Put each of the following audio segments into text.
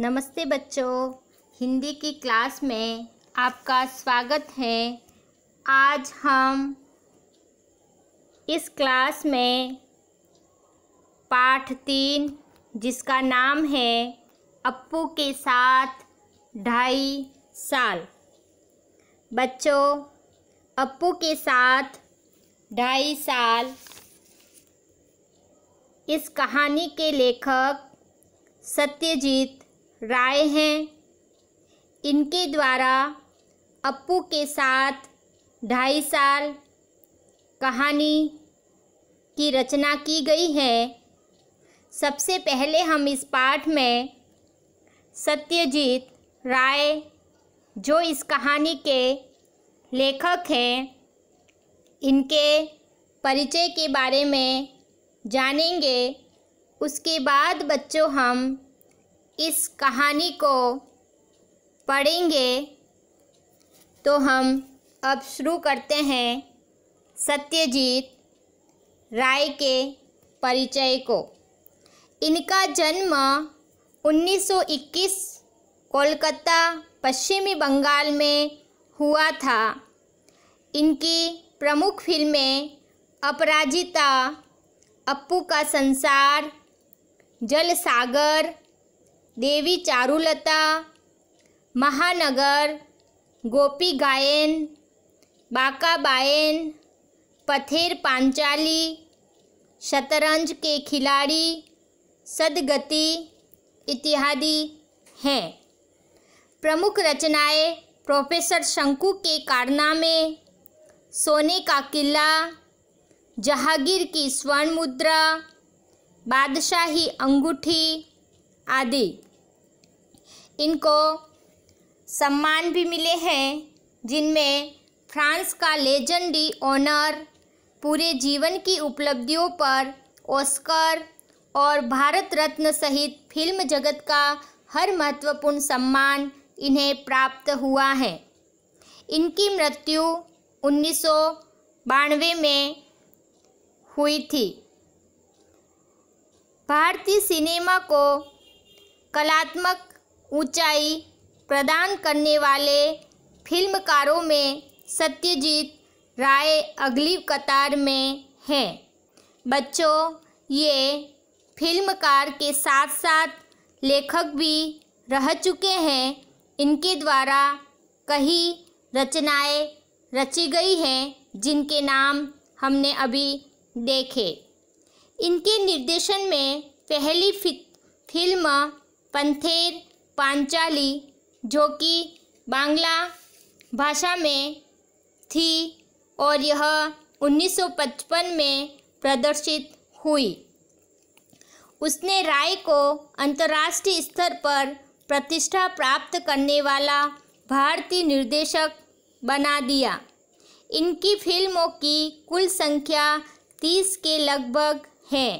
नमस्ते बच्चों हिंदी की क्लास में आपका स्वागत है आज हम इस क्लास में पाठ तीन जिसका नाम है अप्पू के साथ ढाई साल बच्चों अप्पू के साथ ढाई साल इस कहानी के लेखक सत्यजीत राय हैं इनके द्वारा अप्पू के साथ ढाई साल कहानी की रचना की गई है सबसे पहले हम इस पाठ में सत्यजीत राय जो इस कहानी के लेखक हैं इनके परिचय के बारे में जानेंगे उसके बाद बच्चों हम इस कहानी को पढ़ेंगे तो हम अब शुरू करते हैं सत्यजीत राय के परिचय को इनका जन्म 1921 कोलकाता पश्चिमी बंगाल में हुआ था इनकी प्रमुख फिल्में अपराजिता अप्पू का संसार जल सागर देवी चारुलता महानगर गोपी गायन बाकाबायन पथेर पांचाली शतरंज के खिलाड़ी सदगति इत्यादि हैं प्रमुख रचनाएं प्रोफेसर शंकु के कारनामे सोने का किला जहांगीर की स्वर्ण मुद्रा बादशाही अंगूठी आदि इनको सम्मान भी मिले हैं जिनमें फ्रांस का लेजेंडी ऑनर पूरे जीवन की उपलब्धियों पर ऑस्कर और भारत रत्न सहित फिल्म जगत का हर महत्वपूर्ण सम्मान इन्हें प्राप्त हुआ है इनकी मृत्यु उन्नीस में हुई थी भारतीय सिनेमा को कलात्मक ऊंचाई प्रदान करने वाले फिल्मकारों में सत्यजीत राय अगली कतार में हैं बच्चों ये फिल्मकार के साथ साथ लेखक भी रह चुके हैं इनके द्वारा कई रचनाएं रची गई हैं जिनके नाम हमने अभी देखे इनके निर्देशन में पहली फिल्म पंथेर पांचाली जो कि बांग्ला भाषा में थी और यह 1955 में प्रदर्शित हुई उसने राय को अंतर्राष्ट्रीय स्तर पर प्रतिष्ठा प्राप्त करने वाला भारतीय निर्देशक बना दिया इनकी फिल्मों की कुल संख्या तीस के लगभग है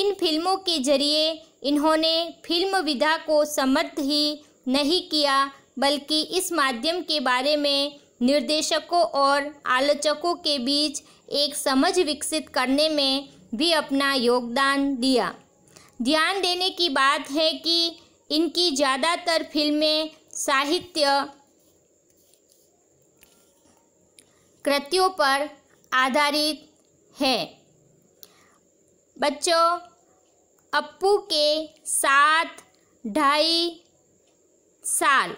इन फिल्मों के जरिए इन्होंने फिल्म विधा को समर्थ ही नहीं किया बल्कि इस माध्यम के बारे में निर्देशकों और आलोचकों के बीच एक समझ विकसित करने में भी अपना योगदान दिया ध्यान देने की बात है कि इनकी ज़्यादातर फिल्में साहित्य कृतियों पर आधारित है बच्चों अप्पू के साथ ढाई साल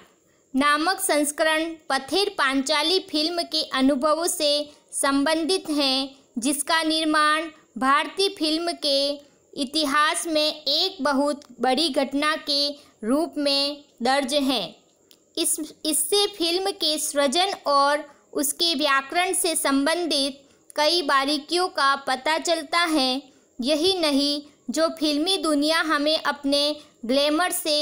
नामक संस्करण पथेर पांचाली फिल्म के अनुभवों से संबंधित हैं जिसका निर्माण भारतीय फिल्म के इतिहास में एक बहुत बड़ी घटना के रूप में दर्ज है इस इससे फिल्म के सृजन और उसके व्याकरण से संबंधित कई बारीकियों का पता चलता है यही नहीं जो फिल्मी दुनिया हमें अपने ग्लैमर से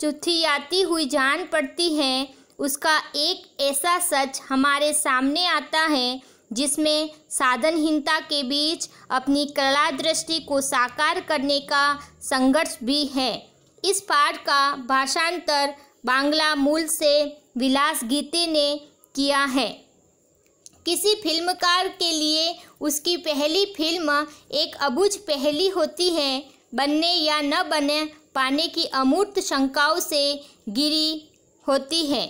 चुथियाती हुई जान पड़ती है उसका एक ऐसा सच हमारे सामने आता है जिसमें साधनहीनता के बीच अपनी कला दृष्टि को साकार करने का संघर्ष भी है इस पाठ का भाषांतर बांग्ला मूल से विलास गीते ने किया है किसी फिल्मकार के लिए उसकी पहली फिल्म एक अबुझ पहली होती है बनने या न बने पाने की अमूर्त शंकाओं से गिरी होती है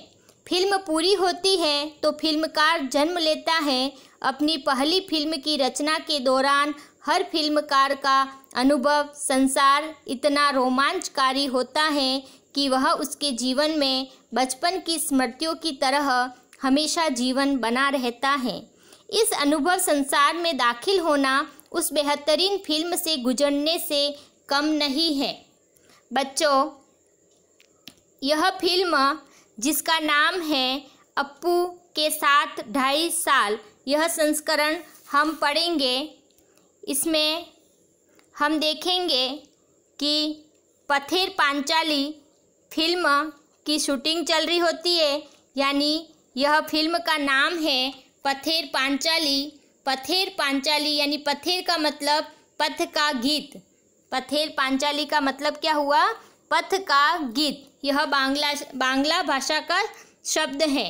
फिल्म पूरी होती है तो फिल्मकार जन्म लेता है अपनी पहली फिल्म की रचना के दौरान हर फिल्मकार का अनुभव संसार इतना रोमांचकारी होता है कि वह उसके जीवन में बचपन की स्मृतियों की तरह हमेशा जीवन बना रहता है इस अनुभव संसार में दाखिल होना उस बेहतरीन फिल्म से गुजरने से कम नहीं है बच्चों यह फिल्म जिसका नाम है अप्पू के साथ ढाई साल यह संस्करण हम पढ़ेंगे इसमें हम देखेंगे कि पथेर पांचाली फिल्म की शूटिंग चल रही होती है यानी यह फिल्म का नाम है पथेर पांचाली पथेर पांचाली यानी पथेर का मतलब पथ का गीत पथेर पांचाली का मतलब क्या हुआ पथ का गीत यह बांग्ला बांग्ला भाषा का शब्द है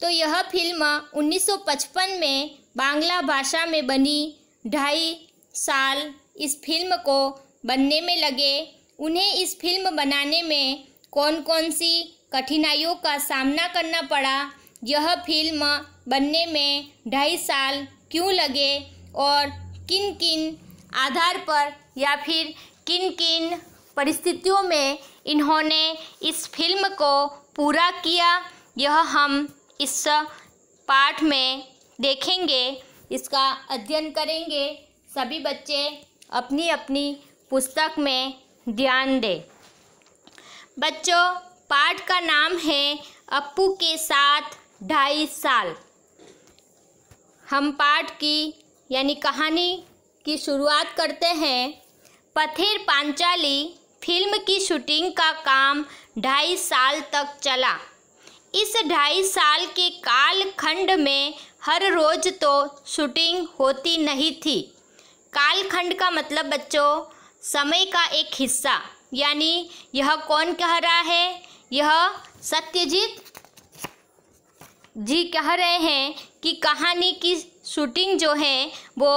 तो यह फिल्म 1955 में बांग्ला भाषा में बनी ढाई साल इस फिल्म को बनने में लगे उन्हें इस फिल्म बनाने में कौन कौन सी कठिनाइयों का सामना करना पड़ा यह फिल्म बनने में ढाई साल क्यों लगे और किन किन आधार पर या फिर किन किन परिस्थितियों में इन्होंने इस फिल्म को पूरा किया यह हम इस पाठ में देखेंगे इसका अध्ययन करेंगे सभी बच्चे अपनी अपनी पुस्तक में ध्यान दें बच्चों पाठ का नाम है अप्पू के साथ ढाई साल हम पाठ की यानी कहानी की शुरुआत करते हैं पथेर पांचाली फिल्म की शूटिंग का काम ढाई साल तक चला इस ढाई साल के कालखंड में हर रोज तो शूटिंग होती नहीं थी कालखंड का मतलब बच्चों समय का एक हिस्सा यानी यह कौन कह रहा है यह सत्यजीत जी कह रहे हैं कि कहानी की शूटिंग जो है वो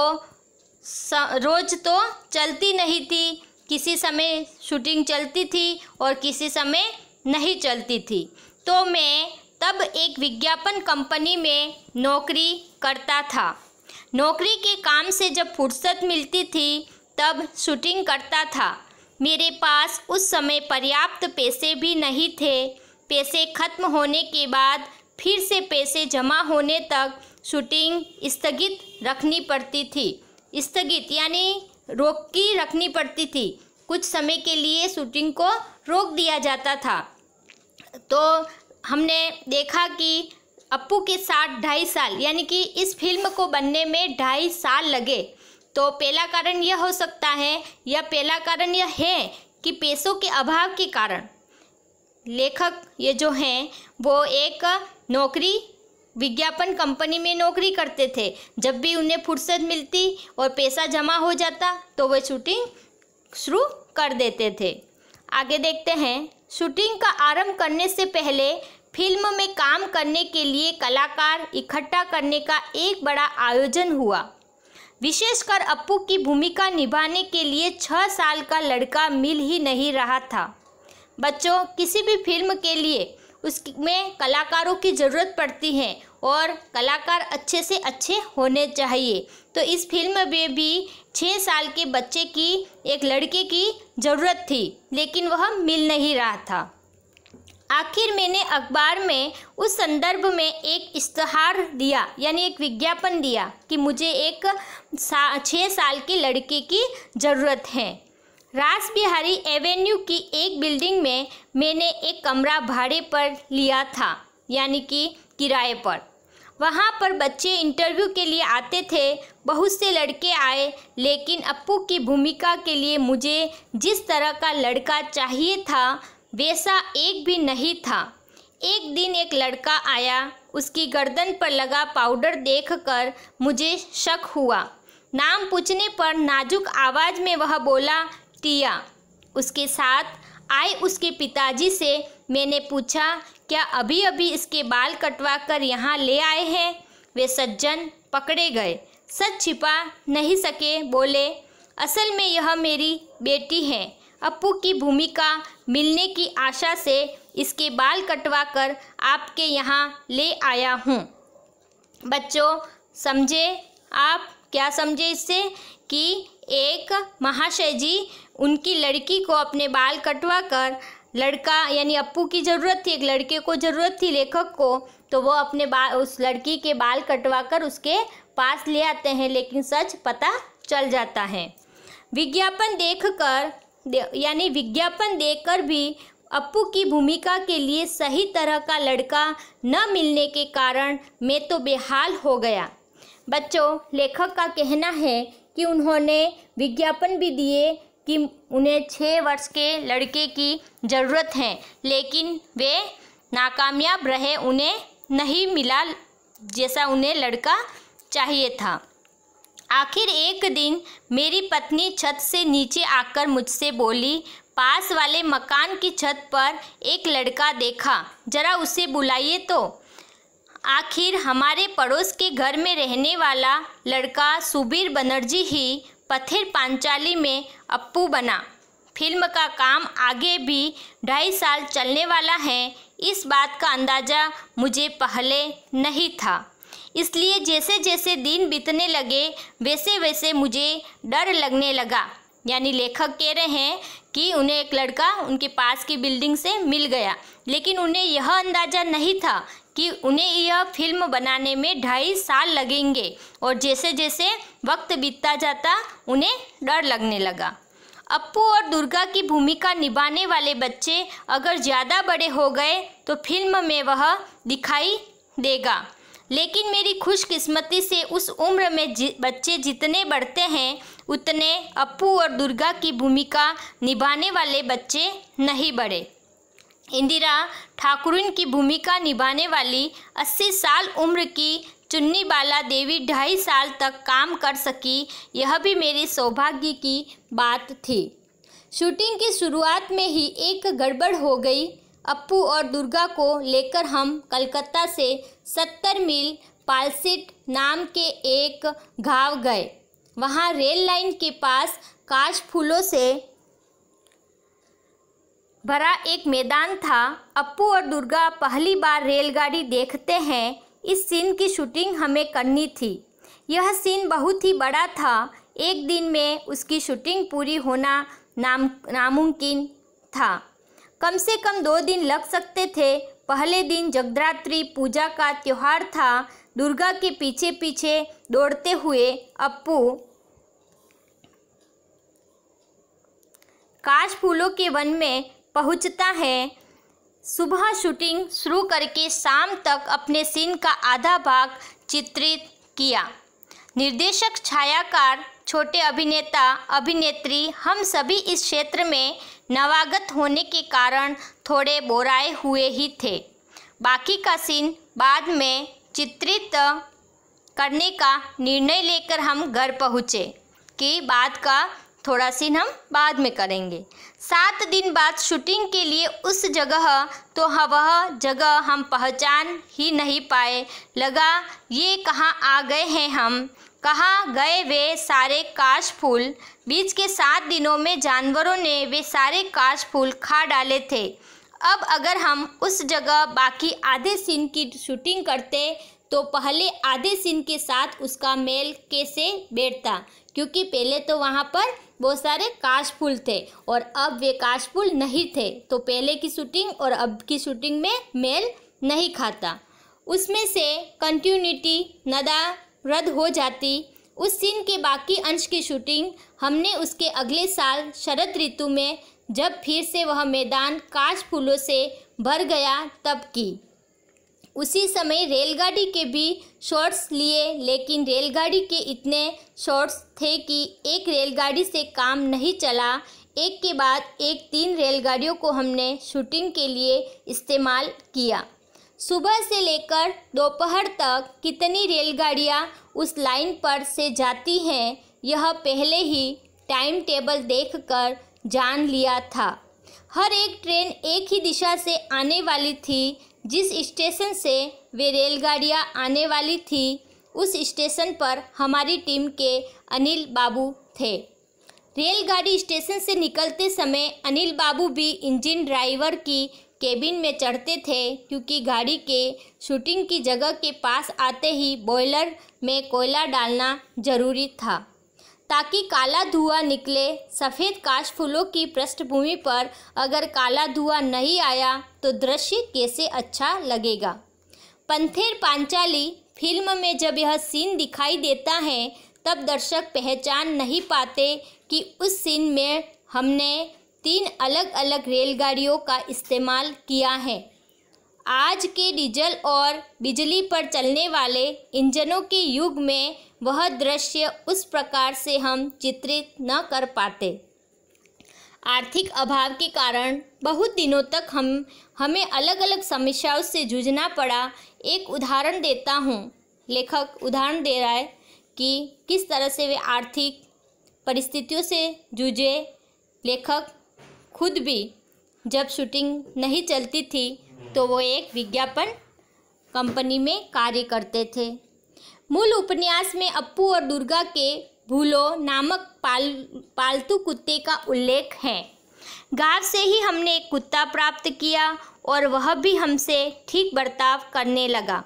रोज़ तो चलती नहीं थी किसी समय शूटिंग चलती थी और किसी समय नहीं चलती थी तो मैं तब एक विज्ञापन कंपनी में नौकरी करता था नौकरी के काम से जब फुर्सत मिलती थी तब शूटिंग करता था मेरे पास उस समय पर्याप्त पैसे भी नहीं थे पैसे खत्म होने के बाद फिर से पैसे जमा होने तक शूटिंग स्थगित रखनी पड़ती थी स्थगित यानी रोक की रखनी पड़ती थी कुछ समय के लिए शूटिंग को रोक दिया जाता था तो हमने देखा कि अप्पू के साथ ढाई साल यानी कि इस फिल्म को बनने में ढाई साल लगे तो पहला कारण यह हो सकता है या पहला कारण यह है कि पैसों के अभाव के कारण लेखक ये जो हैं वो एक नौकरी विज्ञापन कंपनी में नौकरी करते थे जब भी उन्हें फुर्सत मिलती और पैसा जमा हो जाता तो वे शूटिंग शुरू कर देते थे आगे देखते हैं शूटिंग का आरंभ करने से पहले फिल्म में काम करने के लिए कलाकार इकट्ठा करने का एक बड़ा आयोजन हुआ विशेषकर अप्पू की भूमिका निभाने के लिए छः साल का लड़का मिल ही नहीं रहा था बच्चों किसी भी फिल्म के लिए उसमें कलाकारों की ज़रूरत पड़ती है और कलाकार अच्छे से अच्छे होने चाहिए तो इस फिल्म में भी छः साल के बच्चे की एक लड़के की ज़रूरत थी लेकिन वह मिल नहीं रहा था आखिर मैंने अखबार में उस संदर्भ में एक इश्तहार दिया यानी एक विज्ञापन दिया कि मुझे एक सा छः साल के लड़के की ज़रूरत है रास बिहारी एवेन्यू की एक बिल्डिंग में मैंने एक कमरा भाड़े पर लिया था यानी कि किराए पर वहाँ पर बच्चे इंटरव्यू के लिए आते थे बहुत से लड़के आए लेकिन अप्पू की भूमिका के लिए मुझे जिस तरह का लड़का चाहिए था वैसा एक भी नहीं था एक दिन एक लड़का आया उसकी गर्दन पर लगा पाउडर देखकर मुझे शक हुआ नाम पूछने पर नाजुक आवाज़ में वह बोला किया उसके साथ आए उसके पिताजी से मैंने पूछा क्या अभी अभी इसके बाल कटवा कर यहाँ ले आए हैं वे सज्जन पकड़े गए सच छिपा नहीं सके बोले असल में यह मेरी बेटी है अप्पू की भूमिका मिलने की आशा से इसके बाल कटवा कर आपके यहाँ ले आया हूँ बच्चों समझे आप क्या समझे इससे कि एक महाशय जी उनकी लड़की को अपने बाल कटवा कर लड़का यानी अप्पू की ज़रूरत थी एक लड़के को ज़रूरत थी लेखक को तो वो अपने बाल उस लड़की के बाल कटवा कर उसके पास ले आते हैं लेकिन सच पता चल जाता है विज्ञापन देख कर दे, यानी विज्ञापन देखकर भी अप्पू की भूमिका के लिए सही तरह का लड़का न मिलने के कारण मैं तो बेहाल हो गया बच्चों लेखक का कहना है कि उन्होंने विज्ञापन भी दिए कि उन्हें छः वर्ष के लड़के की ज़रूरत है लेकिन वे नाकामयाब रहे उन्हें नहीं मिला जैसा उन्हें लड़का चाहिए था आखिर एक दिन मेरी पत्नी छत से नीचे आकर मुझसे बोली पास वाले मकान की छत पर एक लड़का देखा ज़रा उसे बुलाइए तो आखिर हमारे पड़ोस के घर में रहने वाला लड़का सुबीर बनर्जी ही पत्थर पांचाली में अप्पू बना फिल्म का काम आगे भी ढाई साल चलने वाला है इस बात का अंदाज़ा मुझे पहले नहीं था इसलिए जैसे जैसे दिन बीतने लगे वैसे वैसे मुझे डर लगने लगा यानी लेखक कह रहे हैं कि उन्हें एक लड़का उनके पास की बिल्डिंग से मिल गया लेकिन उन्हें यह अंदाज़ा नहीं था कि उन्हें यह फिल्म बनाने में ढाई साल लगेंगे और जैसे जैसे वक्त बीतता जाता उन्हें डर लगने लगा अप्पू और दुर्गा की भूमिका निभाने वाले बच्चे अगर ज़्यादा बड़े हो गए तो फिल्म में वह दिखाई देगा लेकिन मेरी खुशकिस्मती से उस उम्र में जि बच्चे जितने बढ़ते हैं उतने अप्पू और दुर्गा की भूमिका निभाने वाले बच्चे नहीं बढ़े इंदिरा ठाकुरिन की भूमिका निभाने वाली 80 साल उम्र की चुन्नी बाला देवी ढाई साल तक काम कर सकी यह भी मेरे सौभाग्य की बात थी शूटिंग की शुरुआत में ही एक गड़बड़ हो गई अप्पू और दुर्गा को लेकर हम कलकत्ता से सत्तर मील पालसिट नाम के एक गांव गए वहां रेल लाइन के पास काश फूलों से भरा एक मैदान था अप्पू और दुर्गा पहली बार रेलगाड़ी देखते हैं इस सीन की शूटिंग हमें करनी थी यह सीन बहुत ही बड़ा था एक दिन में उसकी शूटिंग पूरी होना नाम नामुमकिन था कम से कम दो दिन लग सकते थे पहले दिन जगदरात्रि पूजा का त्यौहार था दुर्गा के पीछे पीछे दौड़ते हुए अप्पू काश फूलों के वन में पहुंचता है सुबह शूटिंग शुरू करके शाम तक अपने सीन का आधा भाग चित्रित किया निर्देशक छायाकार छोटे अभिनेता अभिनेत्री हम सभी इस क्षेत्र में नवागत होने के कारण थोड़े बोराए हुए ही थे बाकी का सीन बाद में चित्रित करने का निर्णय लेकर हम घर पहुँचे के बाद का थोड़ा सीन हम बाद में करेंगे सात दिन बाद शूटिंग के लिए उस जगह तो वह जगह हम पहचान ही नहीं पाए लगा ये कहाँ आ गए हैं हम कहाँ गए वे सारे काश फूल बीच के सात दिनों में जानवरों ने वे सारे काश फूल खा डाले थे अब अगर हम उस जगह बाकी आधे सीन की शूटिंग करते तो पहले आधे सीन के साथ उसका मेल कैसे बैठता क्योंकि पहले तो वहाँ पर बहुत सारे काशफुल थे और अब वे काशफुल नहीं थे तो पहले की शूटिंग और अब की शूटिंग में मेल नहीं खाता उसमें से कंटिन्यूटी नदा रद्द हो जाती उस सीन के बाकी अंश की शूटिंग हमने उसके अगले साल शरद ऋतु में जब फिर से वह मैदान कांच फूलों से भर गया तब की उसी समय रेलगाड़ी के भी शॉट्स लिए लेकिन रेलगाड़ी के इतने शॉट्स थे कि एक रेलगाड़ी से काम नहीं चला एक के बाद एक तीन रेलगाड़ियों को हमने शूटिंग के लिए इस्तेमाल किया सुबह से लेकर दोपहर तक कितनी रेलगाड़ियाँ उस लाइन पर से जाती हैं यह पहले ही टाइम टेबल देखकर जान लिया था हर एक ट्रेन एक ही दिशा से आने वाली थी जिस स्टेशन से वे रेलगाड़ियाँ आने वाली थी उस स्टेशन पर हमारी टीम के अनिल बाबू थे रेलगाड़ी स्टेशन से निकलते समय अनिल बाबू भी इंजन ड्राइवर की केबिन में चढ़ते थे क्योंकि गाड़ी के शूटिंग की जगह के पास आते ही बॉयलर में कोयला डालना जरूरी था ताकि काला धुआं निकले सफ़ेद काश फूलों की पृष्ठभूमि पर अगर काला धुआं नहीं आया तो दृश्य कैसे अच्छा लगेगा पंथेर पांचाली फिल्म में जब यह सीन दिखाई देता है तब दर्शक पहचान नहीं पाते कि उस सीन में हमने तीन अलग अलग रेलगाड़ियों का इस्तेमाल किया है आज के डीजल और बिजली पर चलने वाले इंजनों के युग में वह दृश्य उस प्रकार से हम चित्रित न कर पाते आर्थिक अभाव के कारण बहुत दिनों तक हम हमें अलग अलग समस्याओं से जूझना पड़ा एक उदाहरण देता हूँ लेखक उदाहरण दे रहा है कि किस तरह से वे आर्थिक परिस्थितियों से जूझे लेखक खुद भी जब शूटिंग नहीं चलती थी तो वो एक विज्ञापन कंपनी में कार्य करते थे मूल उपन्यास में अप्पू और दुर्गा के भूलो नामक पाल पालतू कुत्ते का उल्लेख है गांव से ही हमने एक कुत्ता प्राप्त किया और वह भी हमसे ठीक बर्ताव करने लगा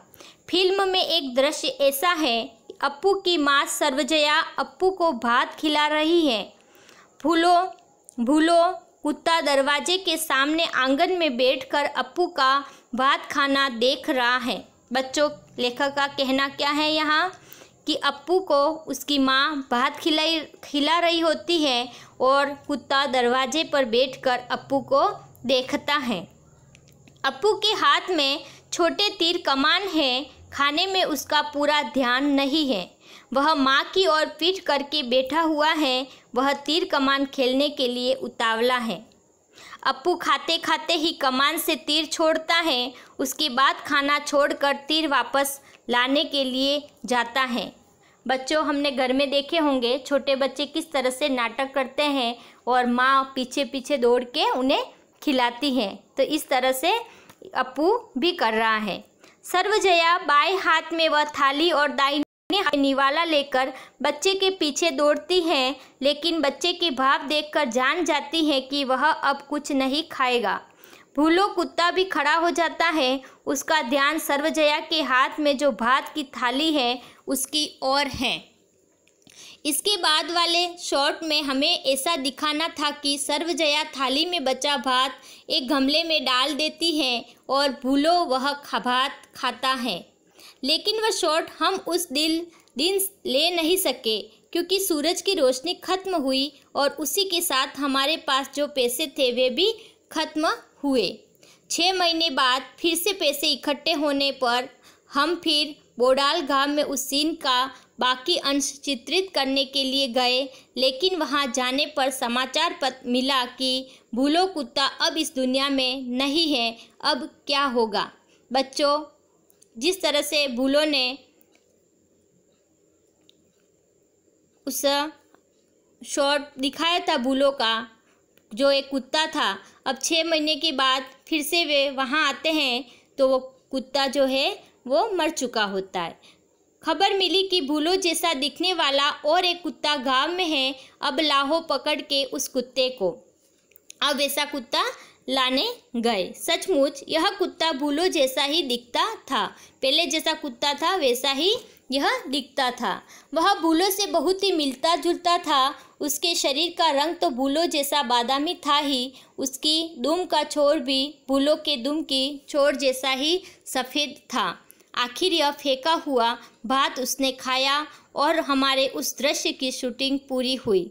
फिल्म में एक दृश्य ऐसा है अप्पू की माँ सर्वजया अप्पू को भात खिला रही है भूलो भूलो कुत्ता दरवाजे के सामने आंगन में बैठकर अप्पू का भात खाना देख रहा है बच्चों लेखक का कहना क्या है यहाँ कि अप्पू को उसकी माँ भात खिलाई खिला रही होती है और कुत्ता दरवाजे पर बैठकर अप्पू को देखता है अप्पू के हाथ में छोटे तीर कमान है खाने में उसका पूरा ध्यान नहीं है वह माँ की ओर पीठ करके बैठा हुआ है वह तीर कमान खेलने के लिए उतावला है अप्पू खाते खाते ही कमान से तीर छोड़ता है उसके बाद खाना छोड़कर तीर वापस लाने के लिए जाता है बच्चों हमने घर में देखे होंगे छोटे बच्चे किस तरह से नाटक करते हैं और माँ पीछे पीछे दौड़ के उन्हें खिलाती है तो इस तरह से अप्पू भी कर रहा है सर्वजया बाएं हाथ में वह थाली और दाई अपने निवाला लेकर बच्चे के पीछे दौड़ती हैं लेकिन बच्चे के भाव देखकर जान जाती है कि वह अब कुछ नहीं खाएगा भूलो कुत्ता भी खड़ा हो जाता है उसका ध्यान सर्वजया के हाथ में जो भात की थाली है उसकी ओर है इसके बाद वाले शॉट में हमें ऐसा दिखाना था कि सर्वजया थाली में बचा भात एक गमले में डाल देती है और भूलो वह भात खाता है लेकिन वह शॉट हम उस दिल दिन ले नहीं सके क्योंकि सूरज की रोशनी खत्म हुई और उसी के साथ हमारे पास जो पैसे थे वे भी खत्म हुए छः महीने बाद फिर से पैसे इकट्ठे होने पर हम फिर बोडाल गांव में उस सीन का बाकी अंश चित्रित करने के लिए गए लेकिन वहां जाने पर समाचार पत्र मिला कि भूलो कुत्ता अब इस दुनिया में नहीं है अब क्या होगा बच्चों जिस तरह से भूलो ने उस शॉट दिखाया था भूलो का जो एक कुत्ता था अब छः महीने के बाद फिर से वे वहाँ आते हैं तो वो कुत्ता जो है वो मर चुका होता है खबर मिली कि भूलो जैसा दिखने वाला और एक कुत्ता गांव में है अब लाहो पकड़ के उस कुत्ते को अब ऐसा कुत्ता लाने गए सचमुच यह कुत्ता भूलो जैसा ही दिखता था पहले जैसा कुत्ता था वैसा ही यह दिखता था वह भूलो से बहुत ही मिलता जुलता था उसके शरीर का रंग तो भूलो जैसा बादामी था ही उसकी दुम का छोर भी भूलो के दुम की छोर जैसा ही सफ़ेद था आखिर यह फेंका हुआ भात उसने खाया और हमारे उस दृश्य की शूटिंग पूरी हुई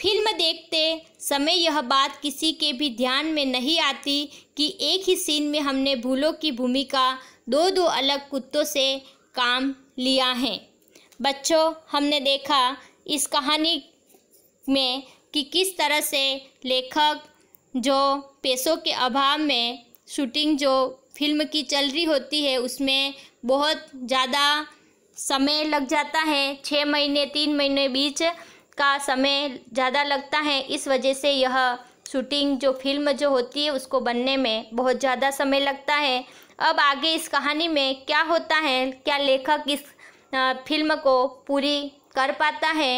फिल्म देखते समय यह बात किसी के भी ध्यान में नहीं आती कि एक ही सीन में हमने भूलों की भूमिका दो दो अलग कुत्तों से काम लिया है बच्चों हमने देखा इस कहानी में कि किस तरह से लेखक जो पैसों के अभाव में शूटिंग जो फिल्म की चल रही होती है उसमें बहुत ज़्यादा समय लग जाता है छः महीने तीन महीने बीच का समय ज़्यादा लगता है इस वजह से यह शूटिंग जो फिल्म जो होती है उसको बनने में बहुत ज़्यादा समय लगता है अब आगे इस कहानी में क्या होता है क्या लेखक इस फिल्म को पूरी कर पाता है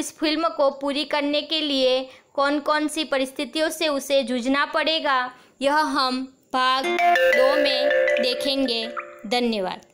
उस फिल्म को पूरी करने के लिए कौन कौन सी परिस्थितियों से उसे जूझना पड़ेगा यह हम भाग दो में देखेंगे धन्यवाद